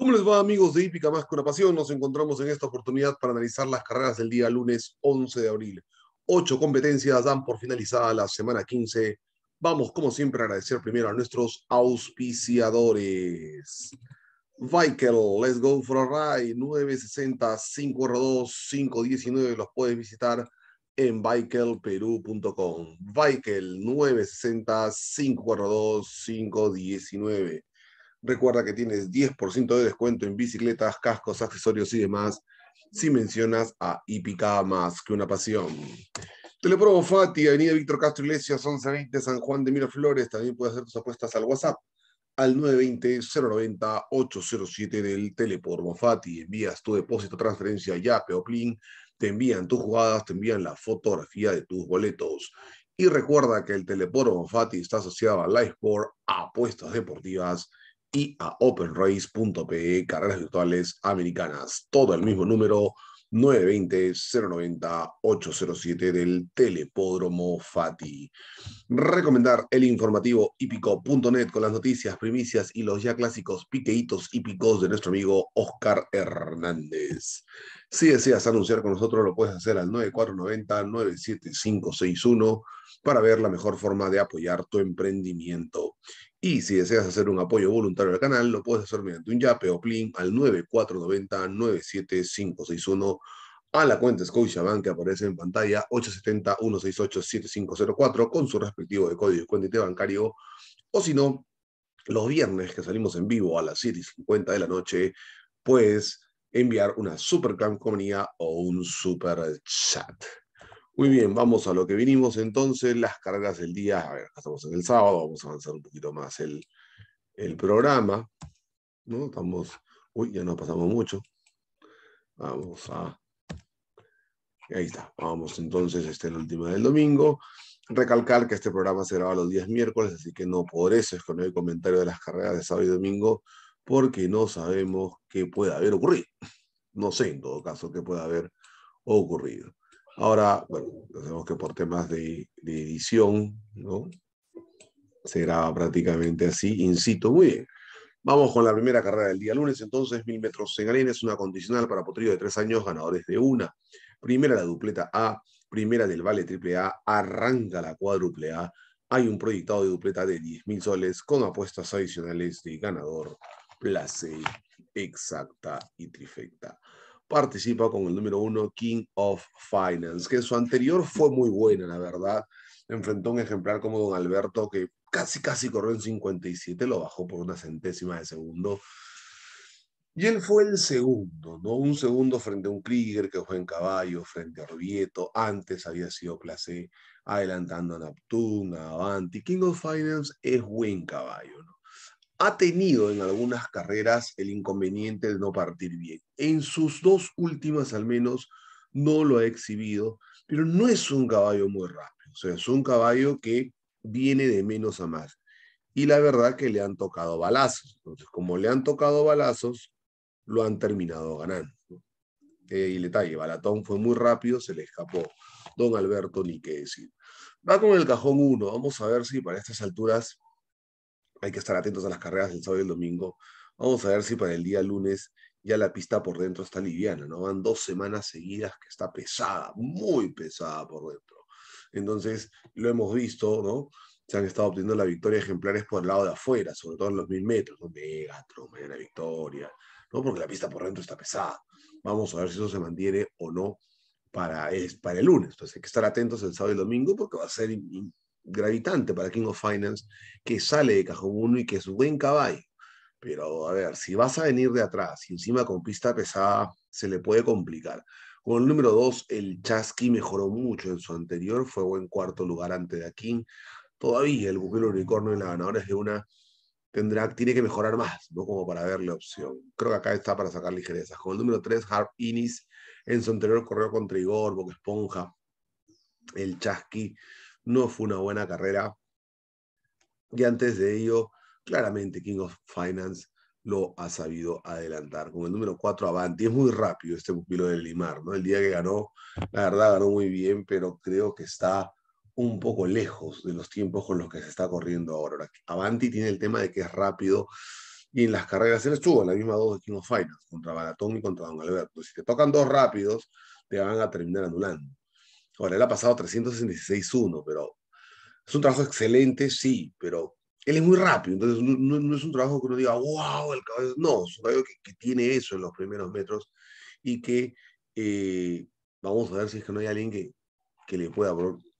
¿Cómo les va amigos de Hípica Más que una Pasión? Nos encontramos en esta oportunidad para analizar las carreras del día lunes 11 de abril. Ocho competencias dan por finalizada la semana 15. Vamos, como siempre, a agradecer primero a nuestros auspiciadores. Vikel, Let's Go for a Ride, 960-542-519. Los puedes visitar en bikelperú.com. Vikel, 960-542-519. Recuerda que tienes 10% de descuento en bicicletas, cascos, accesorios y demás si mencionas a Hípica más que una pasión. Teleporo Fati, Avenida Víctor Castro Iglesias, 1120 San Juan de Miraflores. También puedes hacer tus apuestas al WhatsApp al 920-090-807 del Teleporvo Fati. Envías tu depósito, transferencia, ya, o Te envían tus jugadas, te envían la fotografía de tus boletos. Y recuerda que el Teleporvo Fati está asociado a Lifeboard, a apuestas deportivas y a openrace.pe carreras virtuales americanas. Todo el mismo número 920-090-807 del Telepódromo Fati. Recomendar el informativo hípico.net con las noticias, primicias y los ya clásicos piqueitos hípicos de nuestro amigo Oscar Hernández. Si deseas anunciar con nosotros, lo puedes hacer al 9490-97561 para ver la mejor forma de apoyar tu emprendimiento. Y si deseas hacer un apoyo voluntario al canal, lo puedes hacer mediante un yape o plin al 9490-97561 a la cuenta Scotiabank que aparece en pantalla 870-168-7504 con su respectivo de código de cuenta bancario. O si no, los viernes que salimos en vivo a las 7 y 50 de la noche, puedes enviar una super o un super chat. Muy bien, vamos a lo que vinimos entonces, las carreras del día, a ver, estamos en el sábado, vamos a avanzar un poquito más el, programa, ¿no? Estamos, uy, ya no pasamos mucho, vamos a, ahí está, vamos entonces, este es el último del domingo, recalcar que este programa se graba los días miércoles, así que no por eso es comentario de las carreras de sábado y domingo, porque no sabemos qué puede haber ocurrido, no sé en todo caso qué puede haber ocurrido. Ahora, bueno, sabemos que por temas de, edición, ¿no? Se prácticamente así, incito, muy bien. Vamos con la primera carrera del día lunes, entonces, mil metros en arena, es una condicional para potrillo de tres años, ganadores de una. Primera la dupleta A, primera del Vale Triple A, arranca la cuádruple A. Hay un proyectado de dupleta de 10.000 soles con apuestas adicionales de ganador, place, exacta y trifecta participa con el número uno King of Finance, que su anterior fue muy buena, la verdad. Enfrentó un ejemplar como don Alberto que casi, casi corrió en 57, lo bajó por una centésima de segundo. Y él fue el segundo, ¿no? Un segundo frente a un Krieger que fue en caballo, frente a Orvieto, antes había sido Clase, adelantando a Neptune, a Avanti. King of Finance es buen caballo, ¿no? ha tenido en algunas carreras el inconveniente de no partir bien. En sus dos últimas al menos no lo ha exhibido, pero no es un caballo muy rápido, o sea, es un caballo que viene de menos a más. Y la verdad que le han tocado balazos. Entonces, como le han tocado balazos, lo han terminado ganando. Eh, y detalle, Balatón fue muy rápido, se le escapó. Don Alberto, ni qué decir. Va con el cajón uno. vamos a ver si para estas alturas hay que estar atentos a las carreras del sábado y el domingo. Vamos a ver si para el día lunes ya la pista por dentro está liviana, ¿no? Van dos semanas seguidas que está pesada, muy pesada por dentro. Entonces, lo hemos visto, ¿no? Se han estado obteniendo la victoria de ejemplares por el lado de afuera, sobre todo en los mil metros, ¿no? Megatron, Mañana Victoria, ¿no? Porque la pista por dentro está pesada. Vamos a ver si eso se mantiene o no para, el lunes. Entonces, hay que estar atentos el sábado y el domingo porque va a ser gravitante para King of Finance que sale de Cajón 1 y que es buen caballo. Pero a ver, si vas a venir de atrás y encima con pista pesada, se le puede complicar. Con el número 2, el Chasqui mejoró mucho en su anterior, fue buen cuarto lugar de Akin, Todavía el buque unicornio en la ganadora es de una tendrá, tiene que mejorar más, ¿no? Como para verle opción. Creo que acá está para sacar ligerezas. Con el número 3, Harp Innis, en su anterior corrió contra Igor, Boca Esponja, el Chasqui no fue una buena carrera. Y antes de ello, claramente King of Finance lo ha sabido adelantar. Con el número 4 Avanti, es muy rápido este pupilo del Limar, ¿no? El día que ganó, la verdad ganó muy bien, pero creo que está un poco lejos de los tiempos con los que se está corriendo ahora. Avanti tiene el tema de que es rápido y en las carreras él estuvo en la misma dos de King of Finance, contra Baratón y contra Don Alberto. Si te tocan dos rápidos, te van a terminar anulando. Ahora, él ha pasado 366-1, pero es un trabajo excelente, sí, pero él es muy rápido, entonces no, es un trabajo que uno diga, wow, el caballo, no, es un caballo que, tiene eso en los primeros metros y que eh, vamos a ver si es que no hay alguien que, le pueda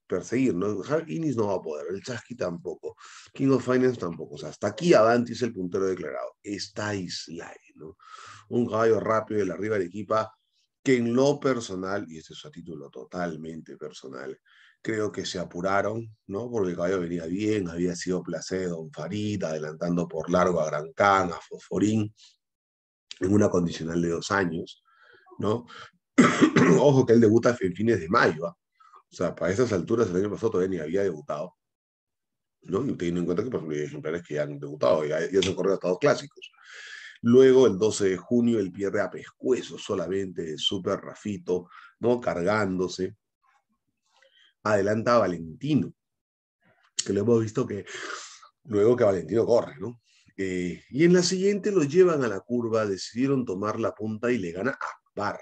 perseguir, ¿no? no va a poder, el Chasky tampoco, King of Finance tampoco, o sea, hasta aquí Avanti es el puntero declarado, está Islay, ¿no? Un caballo rápido de la arriba de Equipa que en lo personal, y ese es a título totalmente personal, creo que se apuraron, ¿no? Porque el caballo venía bien, había sido Placé, Don Farid, adelantando por largo a Gran Can, a Fosforín, en una condicional de dos años, ¿no? Ojo que él debuta en fines de mayo, ¿ah? o sea, para esas alturas el año pasado todavía ni había debutado, ¿no? Y teniendo en cuenta que hay ejemplares que han debutado, ya, han corrido a clásicos. Luego, el 12 de junio, el pierde a pescuezo solamente, Super Rafito, ¿no? Cargándose. Adelanta a Valentino, que lo hemos visto que luego que Valentino corre, ¿no? Eh, y en la siguiente lo llevan a la curva, decidieron tomar la punta y le gana a Akbar.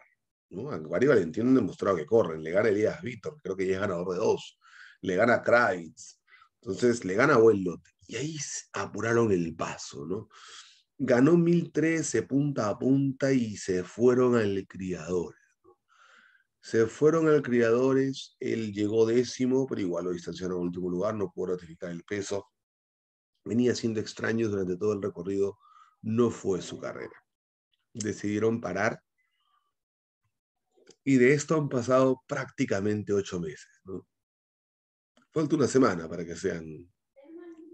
¿no? y Valentino han demostrado que corren, le gana Elías Víctor, creo que ya es ganador de dos, le gana Kravitz entonces le gana a Y ahí apuraron el paso, ¿no? ganó 1013 punta a punta y se fueron al criador. Se fueron al Criadores, él llegó décimo, pero igual lo distanciaron al último lugar, no pudo ratificar el peso. Venía siendo extraño durante todo el recorrido, no fue su carrera. Decidieron parar y de esto han pasado prácticamente ocho meses. Falta una semana para que sean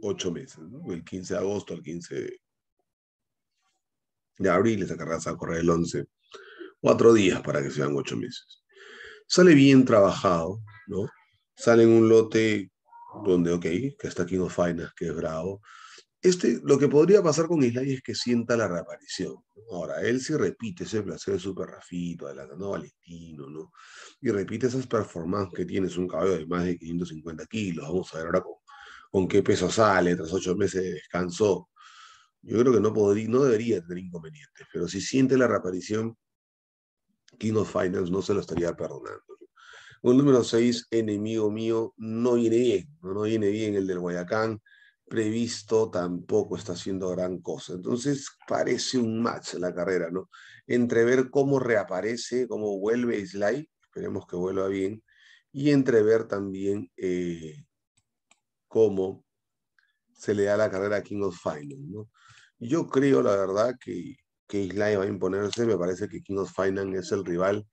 ocho meses, el 15 de agosto al 15 de de abril, esa sacarás a correr el 11. Cuatro días para que sean ocho meses. Sale bien trabajado, ¿no? Sale en un lote donde, ok, que está King of Finance, que es bravo. Este, lo que podría pasar con Islay es que sienta la reaparición. Ahora, él sí repite ese placer de super Rafito, adelantando a Valentino, ¿no? Y repite esas performances que tienes un caballo de más de 550 kilos. Vamos a ver ahora con, con qué peso sale tras ocho meses de descanso yo creo que no, podría, no debería tener inconvenientes, pero si siente la reaparición, King of no se lo estaría perdonando. Un número 6, enemigo mío, no viene bien, no, viene bien el del Guayacán, previsto tampoco está haciendo gran cosa. Entonces parece un match la carrera, ¿no? Entre ver cómo reaparece, cómo vuelve Sly, esperemos que vuelva bien, y entre ver también eh, cómo se le da la carrera a King of Finance. ¿no? Yo creo, la verdad, que, que Islay va a imponerse. Me parece que King of Finance es el rival.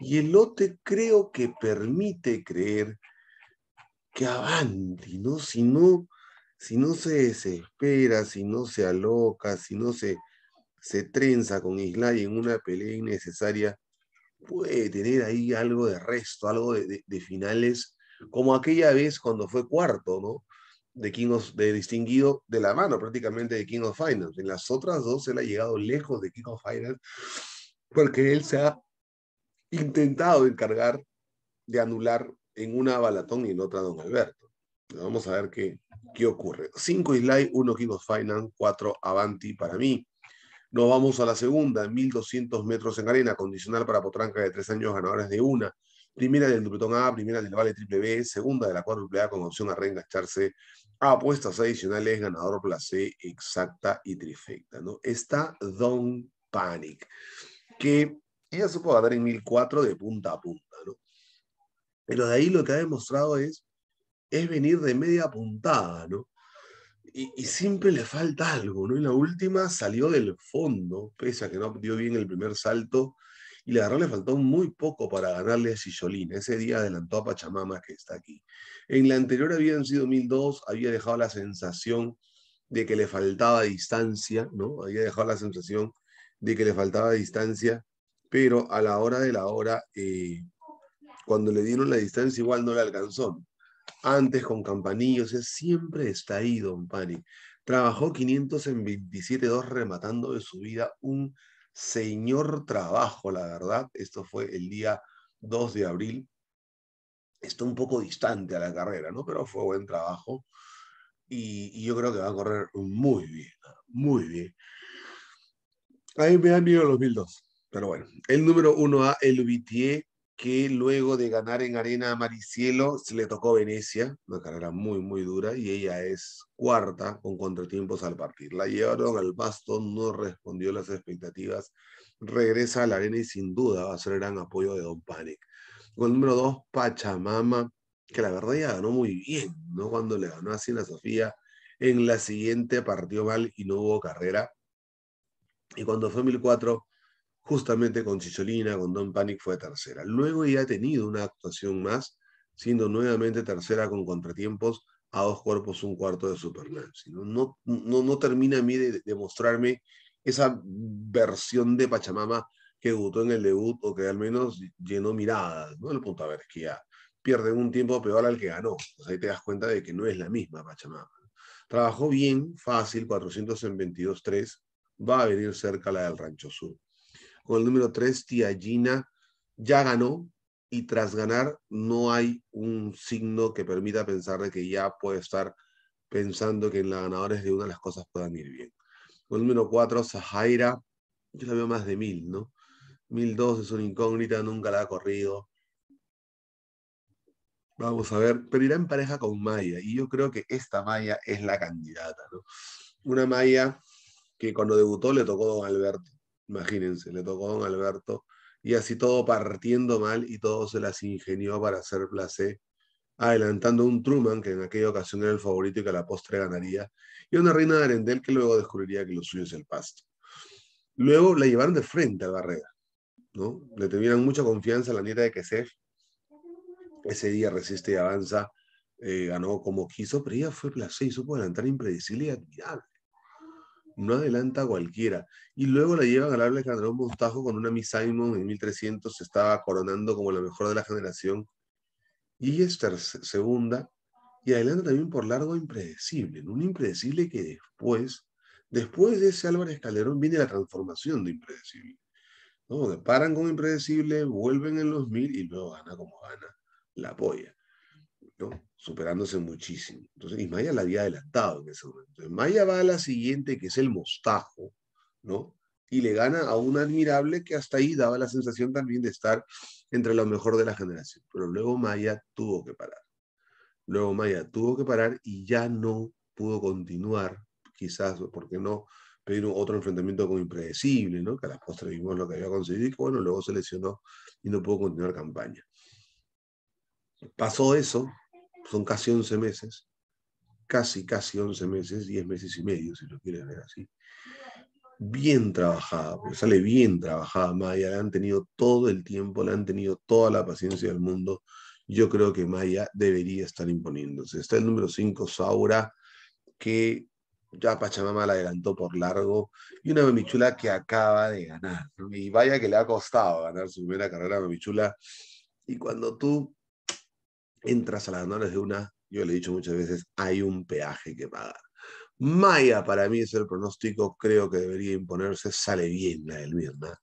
Y el lote creo que permite creer que Avanti, ¿no? Si no, se desespera, si no se aloca, si no se, se trenza con Islay en una pelea innecesaria, puede tener ahí algo de resto, algo de finales, como aquella vez cuando fue cuarto, ¿no? de King of, de distinguido de la mano prácticamente de King of Finance. En las otras dos él ha llegado lejos de King of Finance porque él se ha intentado encargar de anular en una Balatón y en otra Don Alberto. Vamos a ver qué, qué ocurre. 5 Islay, 1 King of Finance, 4 Avanti para mí. Nos vamos a la segunda, 1200 metros en arena, condicional para Potranca de tres años ganadores de una primera del dupletón A, primera del Vale Triple B, segunda de la cuádruple A con opción a reengacharse apuestas adicionales, ganador placé, exacta y trifecta, ¿no? Está Don Panic, que ella supo ganar en 1004 de punta a punta, ¿no? Pero de ahí lo que ha demostrado es, es venir de media puntada, ¿no? Y, y, siempre le falta algo, ¿no? Y la última salió del fondo, pese a que no dio bien el primer salto, y le agarró, le faltó muy poco para ganarle a Chisolín. Ese día adelantó a Pachamama, que está aquí. En la anterior habían sido 1002, había dejado la sensación de que le faltaba distancia, ¿no? Había dejado la sensación de que le faltaba distancia, pero a la hora de la hora, eh, cuando le dieron la distancia, igual no la alcanzó. Antes con campanillos, siempre está ahí, Don Pani. Trabajó 500 en 27, 2 rematando de su vida un Señor Trabajo, la verdad. Esto fue el día 2 de abril. Está un poco distante a la carrera, ¿no? Pero fue buen trabajo. Y, yo creo que va a correr muy bien, muy bien. Ahí me han ido los dos Pero bueno, el número uno a el Vitier, que luego de ganar en Arena a Maricielo se le tocó Venecia, una carrera muy, muy dura, y ella es cuarta con contratiempos al partir. La llevaron al pasto, no respondió a las expectativas, regresa a la arena y sin duda va a ser gran apoyo de Don Panic. Con el número dos, Pachamama, que la verdad ya ganó muy bien, ¿no? Cuando le ganó a Sina Sofía, en la siguiente partió mal y no hubo carrera. Y cuando fue 1004, justamente con Chicholina, con Don Panic fue tercera. Luego ya ha tenido una actuación más, siendo nuevamente tercera con contratiempos a dos cuerpos, un cuarto de Superman No, termina a mí de, mostrarme esa versión de Pachamama que debutó en el debut o que al menos llenó miradas, ¿no? El punto a ver es que un tiempo peor al que ganó. Pues ahí te das cuenta de que no es la misma Pachamama. Trabajó bien, fácil, 422 3 va a venir cerca la del Rancho Sur con el número 3, Gina, ya ganó y tras ganar no hay un signo que permita pensar de que ya puede estar pensando que en la ganadora es de una las cosas puedan ir bien. Con el número 4, Zahaira, yo la veo más de mil, ¿no? dos es una incógnita, nunca la ha corrido. Vamos a ver, pero irá en pareja con Maya, y yo creo que esta Maya es la candidata, ¿no? Una Maya que cuando debutó le tocó Don Alberto, Imagínense, le tocó a don Alberto y así todo partiendo mal y todo se las ingenió para hacer placer, adelantando un Truman que en aquella ocasión era el favorito y que a la postre ganaría, y una reina de Arendel que luego descubriría que lo suyo es el pasto. Luego la llevaron de frente a Barrera, ¿no? Le tenían mucha confianza a la nieta de Kesef. Ese día resiste y avanza, eh, ganó como quiso, pero ella fue placer y supo adelantar impredecible y admirable no adelanta cualquiera. Y luego la llevan al habla de Calderón con una Miss Simon en 1300, se estaba coronando como la mejor de la generación. Y Esther es segunda, y adelanta también por largo impredecible, un impredecible que después, después de ese Álvaro Calderón, viene la transformación de impredecible. ¿no? Que paran con impredecible, vuelven en los mil y luego gana como gana la polla. ¿no? superándose muchísimo. Entonces, Maya la había adelantado en ese momento. Maya va a la siguiente, que es el Mostajo, ¿no? y le gana a un admirable que hasta ahí daba la sensación también de estar entre lo mejor de la generación. Pero luego Maya tuvo que parar. Luego Maya tuvo que parar y ya no pudo continuar, quizás, porque no pedir otro enfrentamiento como impredecible, ¿no? que a la postre vimos lo que había conseguido y que bueno, luego se lesionó y no pudo continuar campaña. Pasó eso, son casi 11 meses, casi, casi 11 meses, 10 meses y medio, si lo quieres ver así. Bien trabajada, sale bien trabajada Maya, le han tenido todo el tiempo, le han tenido toda la paciencia del mundo. Yo creo que Maya debería estar imponiéndose. Está el número 5, Saura, que ya Pachamama la adelantó por largo, y una Mamichula que acaba de ganar. Y vaya que le ha costado ganar su primera carrera a Mamichula. Y cuando tú entras a las manos de una, yo le he dicho muchas veces, hay un peaje que pagar. Maya para mí es el pronóstico, creo que debería imponerse, sale bien la del Mirna.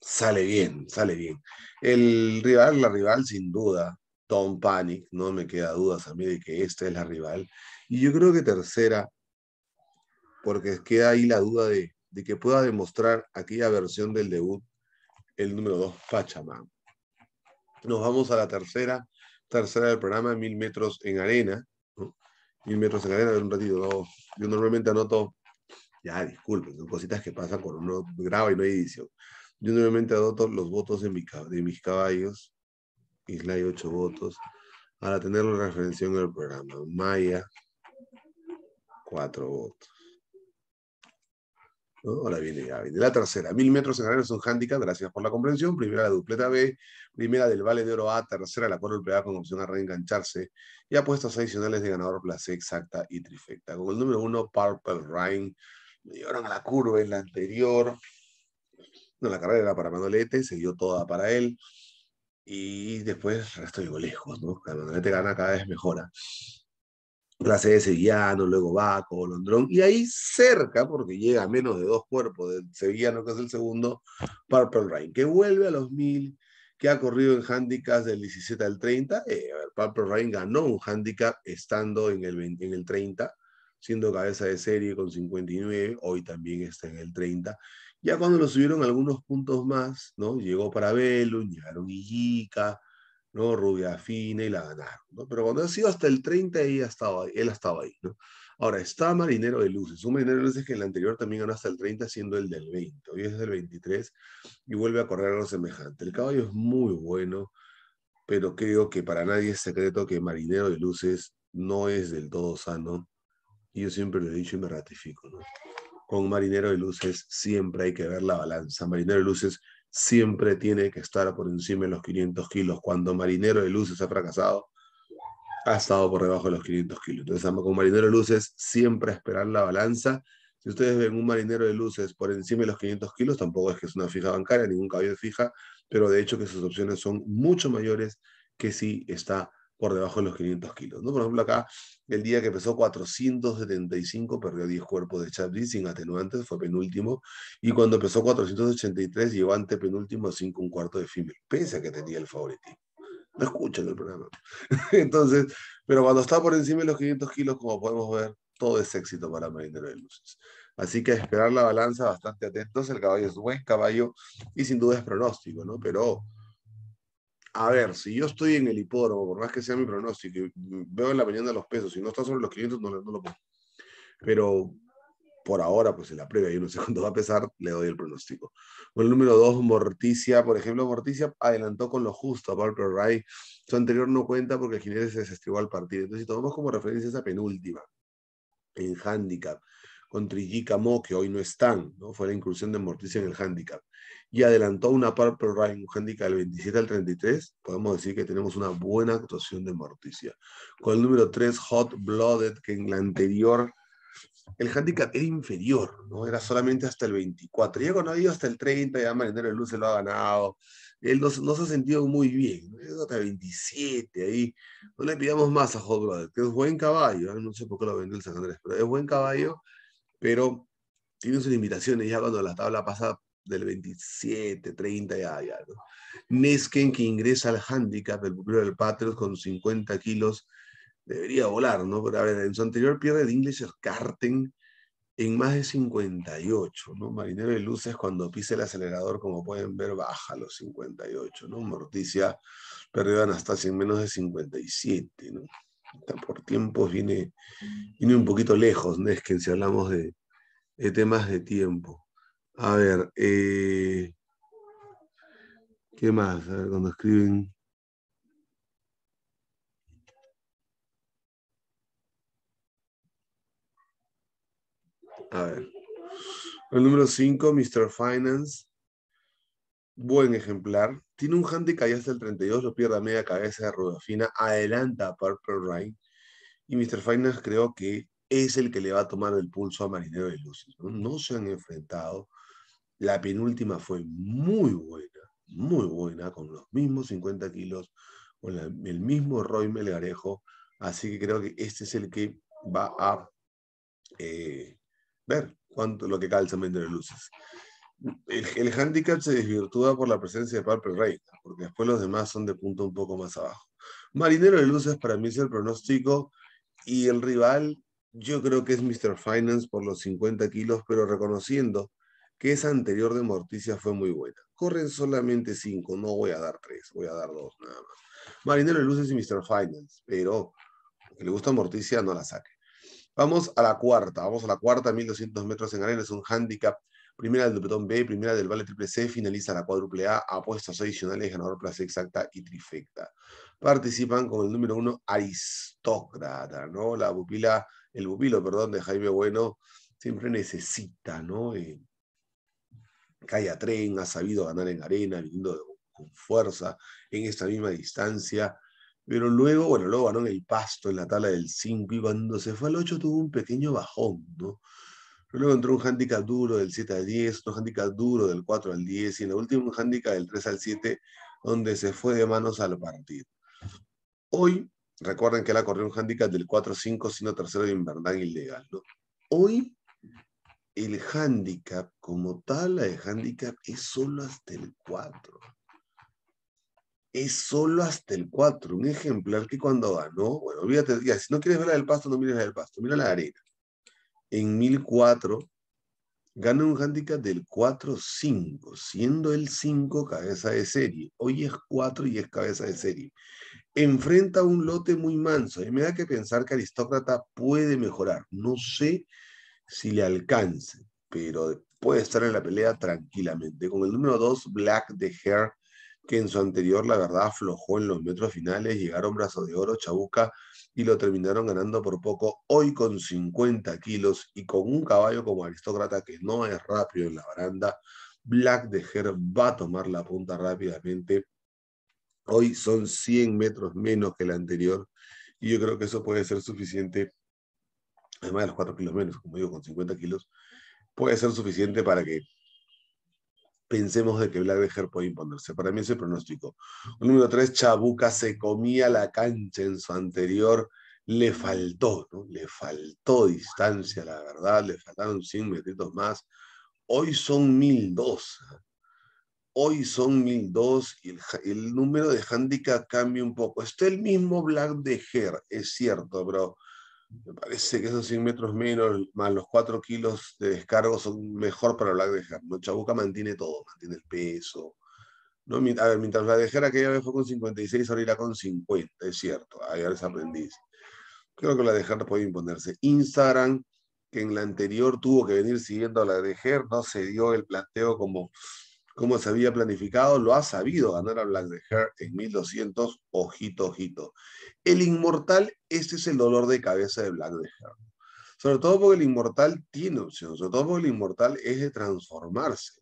Sale bien, sale bien. El rival, la rival sin duda, Tom Panic, no me queda dudas a mí de que esta es la rival. Y yo creo que tercera, porque queda ahí la duda de, que pueda demostrar aquella versión del debut, el número dos, Pachamama. Nos vamos a la tercera, tercera del programa, Mil Metros en Arena. Mil Metros en Arena, a un ratito. Yo normalmente anoto, ya disculpen, son cositas que pasan cuando uno graba y no hay edición. Yo normalmente anoto los votos de, de mis caballos. Isla y ocho votos. Para tenerlo en referencia en el programa. Maya, cuatro votos. Ahora viene, ya viene la tercera. Mil metros en es un handicap, gracias por la comprensión. Primera la dupleta B, primera del Vale de Oro A, tercera la del pegada con opción a reengancharse y apuestas adicionales de ganador clase exacta y trifecta. Con el número uno, Purple Rain, me llevaron a la curva en la anterior. No, la carrera era para Manolete, se dio toda para él. Y después el resto llegó lejos, ¿no? Manolete gana cada vez mejora clase de Sevillano, luego Baco, Londrón, y ahí cerca, porque llega a menos de dos cuerpos de Sevillano, que es el segundo, Purple Rain, que vuelve a los mil, que ha corrido en handicaps del 17 al 30. Eh, Purple Rain ganó un handicap estando en el, 20, en el 30, siendo cabeza de serie con 59, hoy también está en el 30. Ya cuando lo subieron algunos puntos más, ¿no? Llegó para Velo, llegaron Ijica, ¿no? Rubia Fina y la ganaron, ¿no? Pero cuando ha sido hasta el 30, y estaba ahí, él estaba ahí, ¿no? Ahora, está Marinero de Luces. Un Marinero de Luces que en el anterior también ganó hasta el 30, siendo el del 20. Hoy es del 23 y vuelve a correr lo semejante. El caballo es muy bueno, pero creo que para nadie es secreto que Marinero de Luces no es del todo sano. Y yo siempre lo he dicho y me ratifico, ¿no? Con Marinero de Luces siempre hay que ver la balanza. Marinero de Luces siempre tiene que estar por encima de los 500 kilos. Cuando Marinero de Luces ha fracasado, ha estado por debajo de los 500 kilos. Entonces, con Marinero de Luces, siempre esperar la balanza. Si ustedes ven un marinero de luces por encima de los 500 kilos, tampoco es que es una fija bancaria, ningún cabello fija, pero de hecho que sus opciones son mucho mayores que si está por debajo de los 500 kilos. ¿no? Por ejemplo, acá el día que pesó 475 perdió 10 cuerpos de Chapdi sin atenuantes, fue penúltimo, y cuando pesó 483 llegó ante penúltimo a 5 un cuarto de female, pese a que tenía el favorito No escuchan el programa. Entonces, pero cuando está por encima de los 500 kilos, como podemos ver, todo es éxito para Marinero de Luces. Así que esperar la balanza, bastante atentos. El caballo es buen caballo y sin duda es pronóstico, ¿no? Pero a ver, si yo estoy en el hipódromo, por más que sea mi pronóstico, veo en la mañana los pesos, si no está sobre los 500, no, no lo pongo. Pero por ahora, pues en la previa, y no sé va a pesar, le doy el pronóstico. Bueno, el número dos, Morticia, por ejemplo, Morticia adelantó con lo justo a Parker Ray. Su anterior no cuenta porque el jinete se desestribó al partido. Entonces, si tomamos como referencia esa penúltima en handicap, con que hoy no están, ¿no? fue la inclusión de Morticia en el handicap. Y adelantó una par pro un handicap del 27 al 33, podemos decir que tenemos una buena actuación de Morticia. Con el número 3, Hot Blooded, que en la anterior el handicap era inferior, ¿no? era solamente hasta el 24. Ya no ha hasta el 30, ya Marinero de Luz se lo ha ganado. Él no, se ha sentido muy bien, hasta el 27 ahí. No le pidamos más a Hot Blooded, que es buen caballo, ¿eh? no sé por qué lo vendió el San Andrés, pero es buen caballo pero tiene sus limitaciones ya cuando la tabla pasa del 27, 30, ya, ya. Nesken, que ingresa al handicap, el pueblo del Patriot con 50 kilos, debería volar, ¿no? Pero a ver, en su anterior pierde el English Carten en más de 58, ¿no? Marinero de Luces, cuando pisa el acelerador, como pueden ver, baja los 58, ¿no? Morticia perdió a Anastasia en menos de 57, ¿no? por tiempos viene, un poquito lejos, ¿no? es que si hablamos de, temas de tiempo. A ver, eh, ¿qué más? A ver, cuando escriben... A ver. El número 5, Mr. Finance. Buen ejemplar. Tiene un handicap hasta el 32, lo pierde a media cabeza de Rodafina, adelanta a Purple Rain. Y Mr. Finance creo que es el que le va a tomar el pulso a Marinero de Luces. ¿no? se han enfrentado. La penúltima fue muy buena, muy buena, con los mismos 50 kilos, con el mismo Roy Melgarejo. Así que creo que este es el que va a eh, ver cuánto lo que calza Marinero de Luces el, handicap se desvirtúa por la presencia de Purple Rain, porque después los demás son de punto un poco más abajo. Marinero de Luces para mí es el pronóstico y el rival yo creo que es Mr. Finance por los 50 kilos, pero reconociendo que esa anterior de Morticia fue muy buena. Corren solamente 5, no voy a dar 3, voy a dar 2 nada más. Marinero de Luces y Mr. Finance, pero que le gusta Morticia no la saque. Vamos a la cuarta, vamos a la cuarta, 1200 metros en arena, es un handicap primera del petón B, primera del Vale Triple C, finaliza la cuádruple A, apuestas adicionales, ganador plaza exacta y trifecta. Participan con el número uno Aristócrata, ¿no? La pupila, el pupilo, perdón, de Jaime Bueno, siempre necesita, ¿no? cae eh, a tren, ha sabido ganar en arena, viniendo con fuerza en esta misma distancia. Pero luego, bueno, luego ganó en el pasto, en la Tala del 5, y cuando se fue al 8 tuvo un pequeño bajón, ¿no? Pero luego entró un handicap duro del 7 al 10, otro handicap duro del 4 al 10 y en la último un handicap del 3 al 7 donde se fue de manos al partido. Hoy, recuerden que él ha un handicap del 4-5 al sino tercero de Invernal ilegal. ¿no? Hoy el handicap como tal, el handicap es solo hasta el 4. Es solo hasta el 4. Un ejemplar que cuando ganó, bueno, olvídate, si no quieres ver el del pasto, no mires la del pasto, mira la arena en 1004 gana un handicap del 4-5, siendo el 5 cabeza de serie. Hoy es 4 y es cabeza de serie. Enfrenta un lote muy manso y me da que pensar que Aristócrata puede mejorar. No sé si le alcance, pero puede estar en la pelea tranquilamente. Con el número 2, Black de Hair, que en su anterior, la verdad, aflojó en los metros finales. Llegaron brazos de Oro, Chabuca, y lo terminaron ganando por poco, hoy con 50 kilos y con un caballo como aristócrata que no es rápido en la baranda. Black de Her va a tomar la punta rápidamente. Hoy son 100 metros menos que el anterior y yo creo que eso puede ser suficiente, además de los 4 kilos menos, como digo, con 50 kilos, puede ser suficiente para que pensemos de que Black her puede imponerse. Para mí ese pronóstico. Número tres, Chabuca se comía la cancha en su anterior. Le faltó, ¿no? Le faltó distancia, la verdad. Le faltaron 100 metritos más. Hoy son 1002. ¿ah? Hoy son 1002 y el, número de handicap cambia un poco. Está el mismo Black Her, es cierto, bro. Me parece que esos 100 metros menos, más los 4 kilos de descargo, son mejor para Black Dejar. ¿no? Chabuca mantiene todo, mantiene el peso. ¿no? A ver, mientras la Dejar aquella vez fue con 56, ahora irá con 50, es cierto. ahí es aprendiz. Creo que la Dejar puede imponerse. Instagram, que en la anterior tuvo que venir siguiendo a la Dejar, no se dio el planteo como como se había planificado, lo ha sabido ganar a Black De Hair en 1200, ojito, ojito. El inmortal, ese es el dolor de cabeza de Black De Hair. Sobre todo porque el inmortal tiene opción, sobre todo porque el inmortal es de transformarse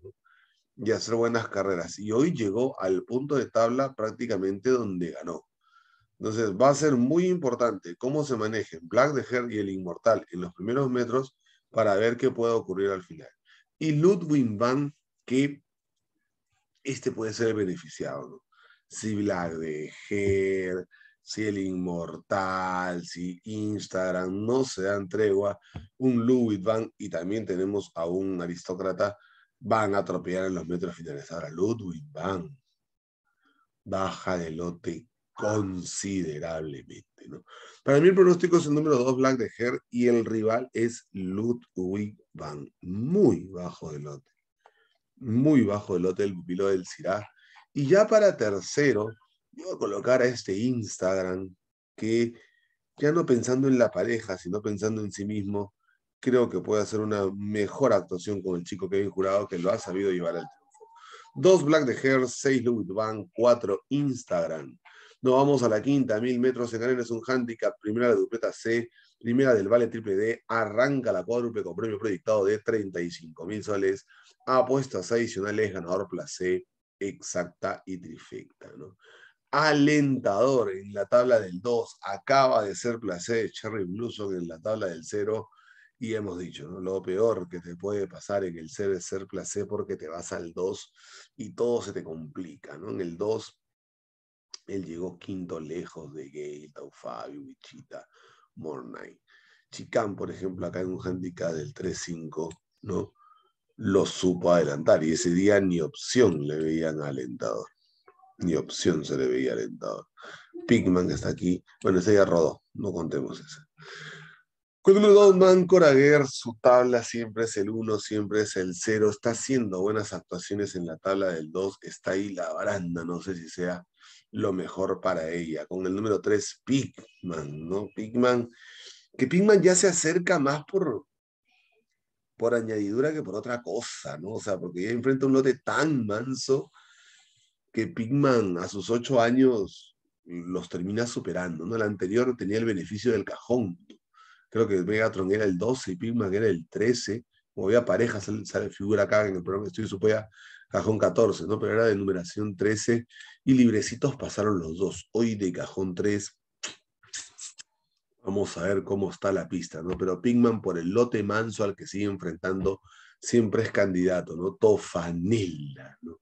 y hacer buenas carreras. Y hoy llegó al punto de tabla prácticamente donde ganó. Entonces va a ser muy importante cómo se manejen Black De Hair y el inmortal en los primeros metros para ver qué puede ocurrir al final. Y Ludwig Van, que este puede ser beneficiado, ¿no? Si Black de Her, si el Inmortal, si Instagram no se dan tregua, un Ludwig van, y también tenemos a un aristócrata, van a atropellar en los metros finales. Ahora, Ludwig van baja de lote considerablemente. ¿no? Para mí el pronóstico es el número dos Black de Her, y el rival es Ludwig van, muy bajo de lote muy bajo del hotel, del del cirá Y ya para tercero, voy a colocar a este Instagram que ya no pensando en la pareja, sino pensando en sí mismo, creo que puede hacer una mejor actuación con el chico que he jurado que lo ha sabido llevar al triunfo. Dos Black de Hair, seis Louis van cuatro Instagram. Nos vamos a la quinta, mil metros en arena es un handicap, primera de dupleta C, primera del Vale Triple D arranca la cuádruple con premio proyectado de 35 mil soles, apuestas adicionales, ganador placé, exacta y trifecta. Alentador en la tabla del 2, acaba de ser placé de Cherry Bluson en la tabla del 0. Y hemos dicho, ¿no? lo peor que te puede pasar en el 0 es ser placé porque te vas al 2 y todo se te complica. ¿no? En el 2, él llegó quinto lejos de Gale, Fabio, Wichita. Mornay. Chicán, por ejemplo, acá en un handicap del 3-5, ¿no? Lo supo adelantar y ese día ni opción le veían alentador. Ni opción se le veía alentador. Pigman que está aquí, bueno, ese ya rodó, no contemos eso Con el man Coraguer, su tabla siempre es el 1, siempre es el 0, está haciendo buenas actuaciones en la tabla del 2, está ahí la baranda, no sé si sea lo mejor para ella. Con el número 3, Pigman, ¿no? Pigman, que Pigman ya se acerca más por, por añadidura que por otra cosa, ¿no? O sea, porque ella enfrenta un lote tan manso que Pigman a sus ocho años los termina superando, ¿no? El anterior tenía el beneficio del cajón. Creo que Megatron era el 12 y Pigman era el 13. Como había parejas, sale, figura acá en el programa de estudio, ya cajón 14, ¿no? Pero era de numeración 13 y librecitos pasaron los dos. Hoy de cajón 3. Vamos a ver cómo está la pista, ¿no? Pero Pigman por el lote manso al que sigue enfrentando siempre es candidato, ¿no? Tofanilla, ¿no?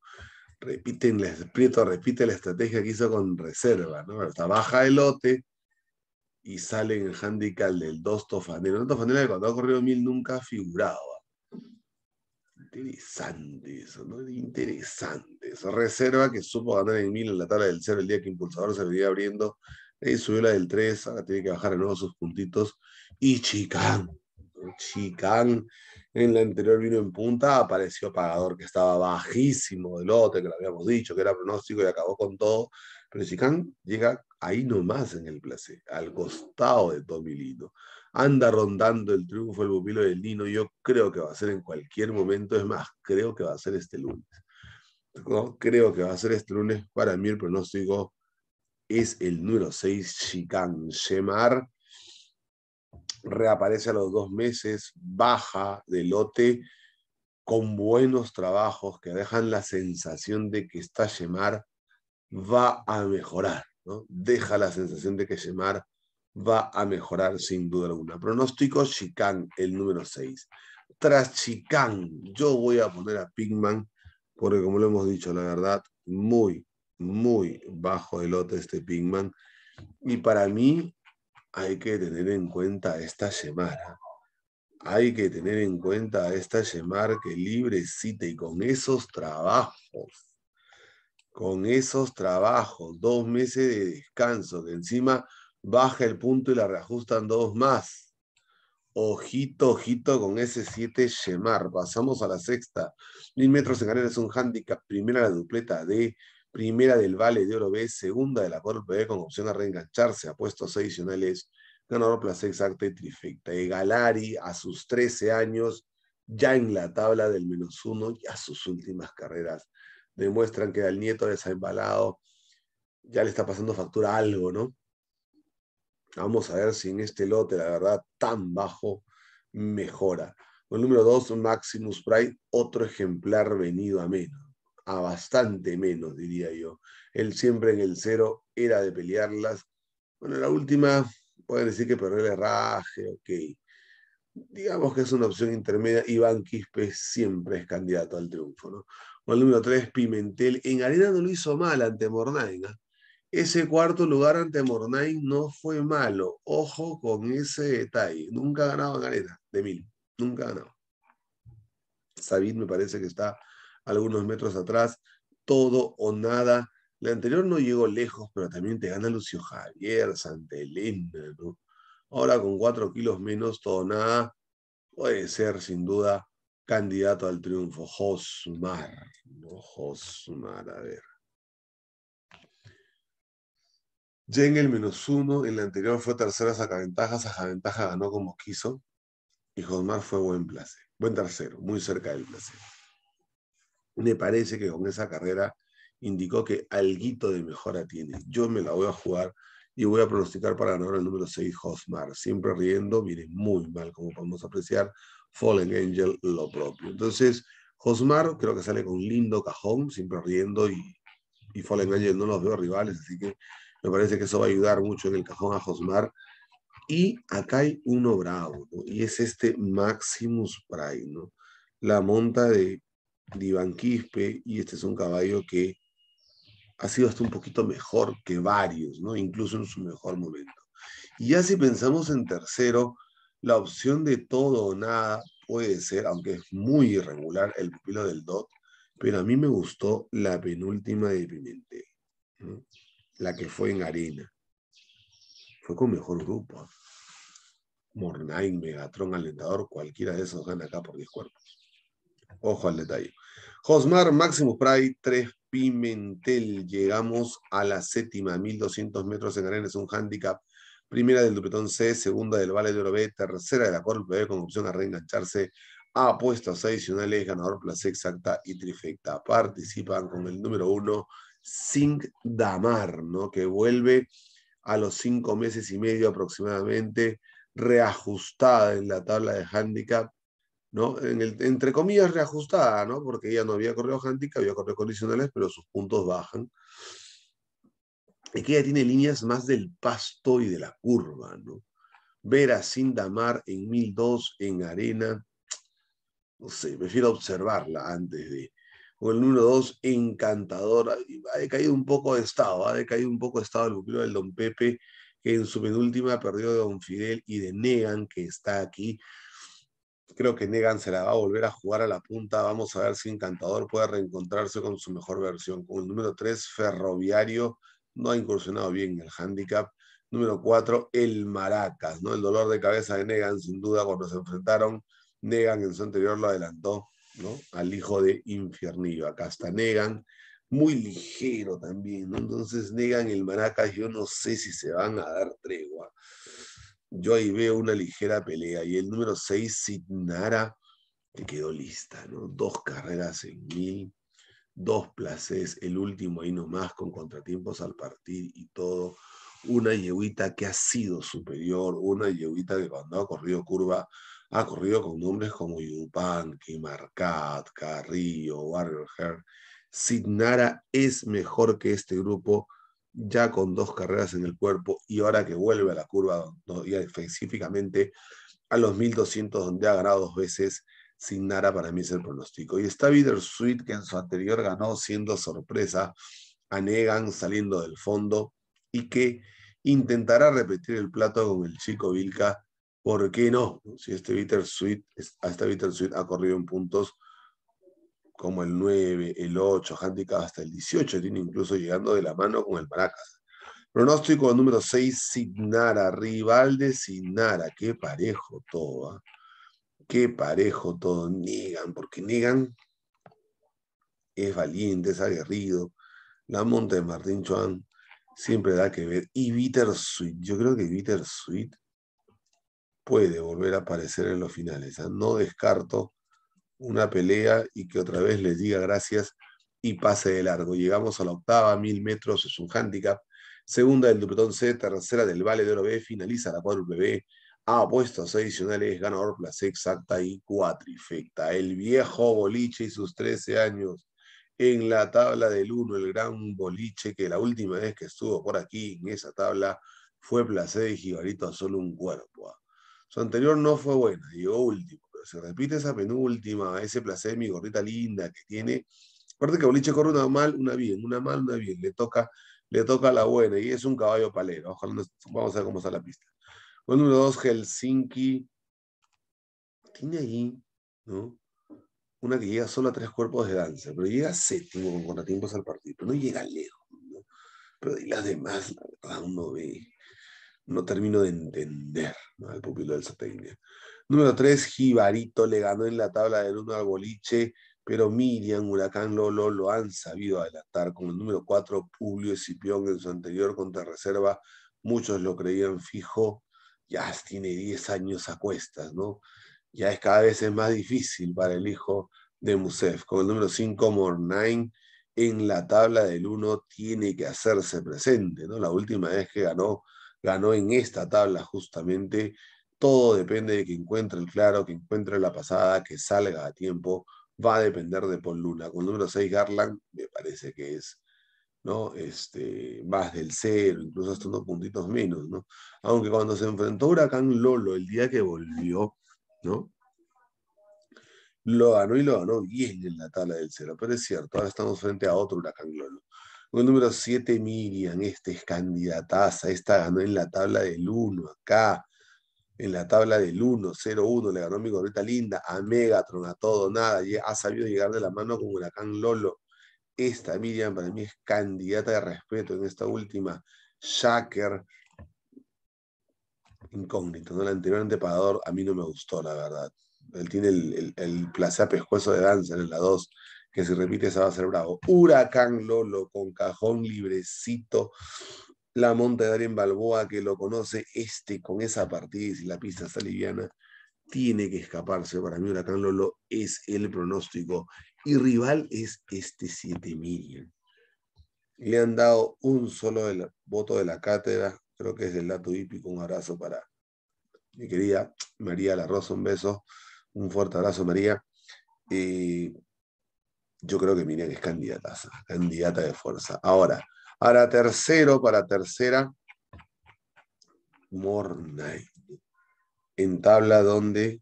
Repiten, Prieto repite la estrategia que hizo con reserva, ¿no? Hasta baja el lote y sale en el handicap del 2 Tofanella. No Tofanella, cuando ha corrido mil nunca ha figurado, Interesante eso, ¿no? Interesante esa Reserva que supo ganar en mil en la tabla del cero el día que Impulsador se venía abriendo. Ahí subió la del 3, ahora tiene que bajar de nuevo sus puntitos. Y Chicán, Chicán en la anterior vino en punta, apareció Pagador que estaba bajísimo del lote, que lo habíamos dicho, que era pronóstico y acabó con todo. Pero Chicán llega ahí nomás en el placer, al costado de Tomilino anda rondando el triunfo el pupilo del Nino. Yo creo que va a ser en cualquier momento, es más, creo que va a ser este lunes. Creo que va a ser este lunes. Para mí el pronóstico es el número 6, Chicán. Shemar. Reaparece a los dos meses, baja de lote con buenos trabajos que dejan la sensación de que esta Shemar va a mejorar. Deja la sensación de que Shemar va a mejorar sin duda alguna. Pronóstico Chicán, el número 6. Tras Chicán, yo voy a poner a Pigman, porque como lo hemos dicho, la verdad, muy, muy bajo el lote este Pigman. Y para mí hay que tener en cuenta esta semana. Hay que tener en cuenta esta Yemar que librecita y con esos trabajos, con esos trabajos, dos meses de descanso, que encima baja el punto y la reajustan dos más. Ojito, ojito con ese 7 Shemar. Pasamos a la sexta. Mil metros en carrera es un handicap. Primera la dupleta D. Primera del Vale de Oro B. Segunda de la Corp B con opción a reengancharse. puestos adicionales. Ganador plaza exacta trifecta. Y Galari a sus 13 años ya en la tabla del menos uno, ya sus últimas carreras demuestran que al nieto desembalado ya le está pasando factura algo, ¿no? Vamos a ver si en este lote, la verdad, tan bajo mejora. El número dos, Maximus Pride, otro ejemplar venido a menos, a bastante menos, diría yo. Él siempre en el cero era de pelearlas. Bueno, la última, pueden decir que perdió el herraje, ok. Digamos que es una opción intermedia. Iván Quispe siempre es candidato al triunfo, ¿no? Con el número tres, Pimentel. En arena no lo hizo mal ante Mornaenga. Ese cuarto lugar ante Mornay no fue malo. Ojo con ese detalle. Nunca ganaba en de mil. Nunca ganado. Sabid me parece que está algunos metros atrás. Todo o nada. La anterior no llegó lejos, pero también te gana Lucio Javier, Santelena, Ahora con cuatro kilos menos, todo o nada. Puede ser sin duda candidato al triunfo. Josmar. ¿no? Josmar, a ver. Jengel el menos uno, en la anterior fue tercera sacaventaja, sacaventaja ganó como quiso y Josmar fue buen placer, buen tercero, muy cerca del placer. Me parece que con esa carrera indicó que alguito de mejora tiene. Yo me la voy a jugar y voy a pronosticar para ganar el número 6, Josmar. Siempre riendo, viene muy mal, como podemos apreciar. Fallen Angel, lo propio. Entonces, Josmar creo que sale con lindo cajón, siempre riendo y, y Fallen Angel no los veo rivales, así que me parece que eso va a ayudar mucho en el cajón a Josmar. Y acá hay uno bravo, ¿no? Y es este Maximus Prime, ¿no? La monta de Iván Quispe, y este es un caballo que ha sido hasta un poquito mejor que varios, ¿no? Incluso en su mejor momento. Y ya si pensamos en tercero, la opción de todo o nada puede ser, aunque es muy irregular, el pupilo del DOT, pero a mí me gustó la penúltima de Pimentel. ¿no? la que fue en arena. Fue con mejor grupo. Mornay, Megatron, Alentador, cualquiera de esos gana acá por 10 cuerpos. Ojo al detalle. Josmar, Máximo Pride, 3 Pimentel. Llegamos a la séptima, 1200 metros en arena, es un handicap. Primera del Dupetón C, segunda del Valle de Oro B, tercera de la Corte B con opción a reengancharse. apuestas adicionales, ganador, plaza exacta y trifecta. Participan con el número uno. Sin Damar, ¿no? que vuelve a los cinco meses y medio aproximadamente, reajustada en la tabla de handicap, ¿no? En el, entre comillas reajustada, ¿no? porque ella no había corrido handicap, había corrido condicionales, pero sus puntos bajan. Y que ella tiene líneas más del pasto y de la curva. ¿no? Ver a Damar en 1002 en arena, no sé, prefiero observarla antes de con el número dos, encantador. Ha decaído un poco de estado, ha decaído un poco de estado el pupilo del Don Pepe, que en su penúltima perdió de Don Fidel y de Negan, que está aquí. Creo que Negan se la va a volver a jugar a la punta. Vamos a ver si Encantador puede reencontrarse con su mejor versión. Con el número 3, Ferroviario, no ha incursionado bien el handicap. Número 4, el Maracas, ¿no? El dolor de cabeza de Negan, sin duda, cuando se enfrentaron. Negan en su anterior lo adelantó al hijo de Infiernillo. Acá hasta Negan, muy ligero también, Entonces Negan el Maracas, yo no sé si se van a dar tregua. Yo ahí veo una ligera pelea. Y el número 6, Signara, que quedó lista, Dos carreras en mil, dos places, el último ahí nomás con contratiempos al partir y todo una yeguita que ha sido superior, una yeguita que cuando ha corrido curva ha corrido con nombres como Yupanqui, Marcat, Carrillo, Warrior Heart. es mejor que este grupo, ya con dos carreras en el cuerpo y ahora que vuelve a la curva, específicamente a los 1200 donde ha ganado dos veces, Signara para mí es el pronóstico. Y está Sweet que en su anterior ganó siendo sorpresa a Negan saliendo del fondo y que intentará repetir el plato con el chico Vilca ¿Por qué no? Si este Bittersweet, hasta sweet ha corrido en puntos como el 9, el 8, handicap hasta el 18, tiene incluso llegando de la mano con el Maracas. Pronóstico número 6, Signara, rival de Signara. Qué parejo todo, ¿ah? qué parejo todo. Negan, porque Negan es valiente, es aguerrido. La monta de Martín Chuan siempre da que ver. Y sweet, yo creo que sweet puede volver a aparecer en los finales. ¿ah? No descarto una pelea y que otra vez les diga gracias y pase de largo. Llegamos a la octava, mil metros, es un handicap. Segunda del Dupletón C, tercera del Vale de Oro B, finaliza la BB. A puestos adicionales, ganador, plaza exacta y cuatrifecta. El viejo boliche y sus 13 años en la tabla del uno, el gran boliche que la última vez que estuvo por aquí en esa tabla fue Placer y jibarito a solo un cuerpo. ¿ah? Su anterior no fue buena, llegó último, pero se repite esa penúltima, ese placer, mi gorrita linda que tiene. Aparte que Boliche corre una mal, una bien, una mal, una bien, le toca, le toca la buena y es un caballo palero. Ojalá vamos a ver cómo está la pista. Bueno, número dos, Helsinki. Tiene ahí, ¿no? Una que llega solo a tres cuerpos de danza, pero llega séptimo con contratiempos al partido, pero no llega lejos. ¿no? Pero y las demás, la verdad, uno ve no termino de entender ¿no? al pupilo del satélite Número 3, Jibarito le ganó en la tabla del 1 al boliche, pero Miriam, Huracán, Lolo lo han sabido adelantar. Con el número 4, Publio Escipión en su anterior contrarreserva muchos lo creían fijo. Ya tiene 10 años a cuestas, ¿no? Ya es cada vez más difícil para el hijo de Musef. Con el número 5, Mornain, en la tabla del 1 tiene que hacerse presente, ¿no? La última vez que ganó ganó en esta tabla justamente. Todo depende de que encuentre el claro, que encuentre la pasada, que salga a tiempo. Va a depender de Paul Luna. Con el número 6 Garland, me parece que es ¿no? Este, más del cero, incluso hasta unos puntitos menos, ¿no? Aunque cuando se enfrentó a Huracán Lolo el día que volvió, ¿no? Lo ganó y lo ganó bien en la tabla del cero, pero es cierto, ahora estamos frente a otro Huracán Lolo. Con número 7, Miriam, esta es candidataza, esta ganó en la tabla del 1, acá, en la tabla del 1, 0-1, le ganó mi gorrita linda, a Megatron, a todo, nada, ha sabido llegar de la mano con Huracán Lolo. Esta Miriam para mí es candidata de respeto en esta última. Shaker, incógnito, ¿no? El anterior pagador a mí no me gustó, la verdad. Él tiene el, el, placer pescuezo de danza en la 2 que si esa va a ser bravo. Huracán Lolo con cajón librecito. La monta de Darien Balboa que lo conoce este con esa partida y si la pista está liviana, tiene que escaparse. Para mí Huracán Lolo es el pronóstico y rival es este 7000. Le han dado un solo voto de la cátedra, creo que es del dato hípico, un abrazo para mi querida María La Rosa, un beso, un fuerte abrazo María. Eh, yo creo que Miriam es candidata, candidata de fuerza. Ahora, para tercero, para tercera, Mornay. En tabla donde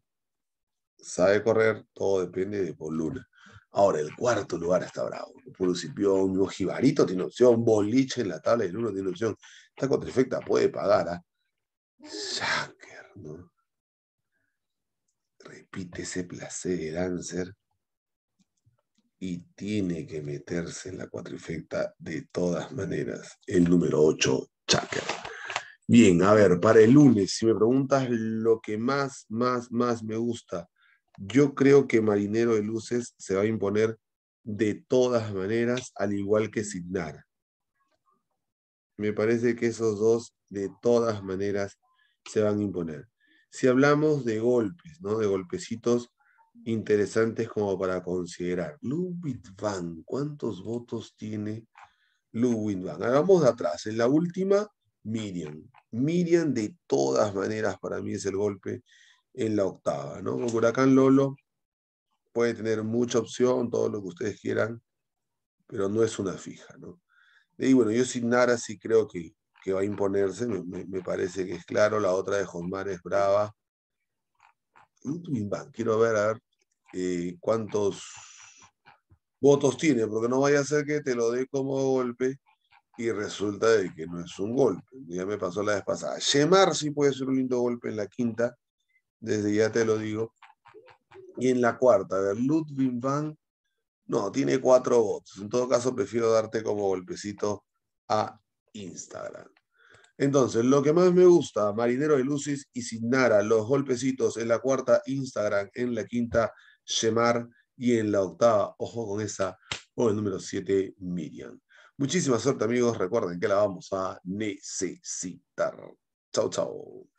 sabe correr, todo depende de Poluna. Ahora, el cuarto lugar está bravo. un jibarito tiene opción, Boliche en la tabla del uno tiene opción. está contrafecta puede pagar a Shaker, ¿no? Repite ese placer de Dancer y tiene que meterse en la cuatrifecta de todas maneras. El número 8, Chakra. Bien, a ver, para el lunes, si me preguntas lo que más, más, más me gusta, yo creo que Marinero de Luces se va a imponer de todas maneras, al igual que Signar. Me parece que esos dos de todas maneras se van a imponer. Si hablamos de golpes, ¿no? De golpecitos, interesantes como para considerar. Ludwig Van, ¿cuántos votos tiene Ludwig Van? Hagamos de atrás, en la última, Miriam. Miriam de todas maneras para mí es el golpe en la octava, ¿no? Huracán Lolo puede tener mucha opción, todo lo que ustedes quieran, pero no es una fija, ¿no? Y bueno, yo sin Nara sí creo que, va a imponerse, me, parece que es claro, la otra de Josmar es brava. Quiero ver, a ver, eh, cuántos votos tiene, porque no vaya a ser que te lo dé como golpe y resulta de que no es un golpe. Ya me pasó la vez pasada. sí puede ser un lindo golpe en la quinta, desde ya te lo digo. Y en la cuarta, a ver, Ludwig Van, no, tiene cuatro votos. En todo caso, prefiero darte como golpecito a Instagram. Entonces, lo que más me gusta, Marinero de Lucis y Sinara, los golpecitos en la cuarta, Instagram en la quinta, y en la octava, ojo con esa, o el número 7, Miriam. Muchísima suerte amigos, recuerden que la vamos a necesitar. Chau, chau.